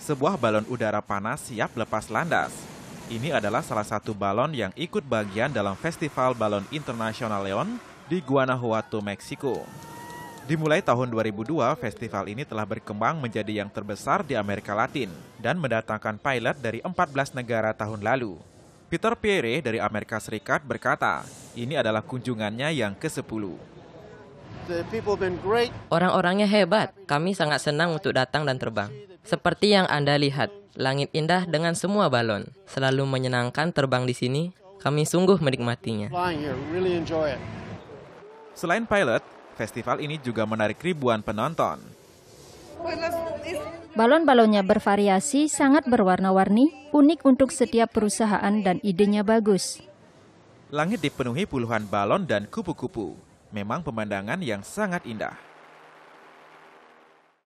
sebuah balon udara panas siap lepas landas. Ini adalah salah satu balon yang ikut bagian dalam Festival Balon Internasional Leon di Guanajuato, Meksiko. Dimulai tahun 2002, festival ini telah berkembang menjadi yang terbesar di Amerika Latin dan mendatangkan pilot dari 14 negara tahun lalu. Peter Pierre dari Amerika Serikat berkata, ini adalah kunjungannya yang ke-10. Orang-orangnya hebat. Kami sangat senang untuk datang dan terbang. Seperti yang Anda lihat, langit indah dengan semua balon. Selalu menyenangkan terbang di sini. Kami sungguh menikmatinya. Selain pilot, festival ini juga menarik ribuan penonton. Balon-balonnya bervariasi, sangat berwarna-warni, unik untuk setiap perusahaan dan idenya bagus. Langit dipenuhi puluhan balon dan kupu-kupu memang pemandangan yang sangat indah.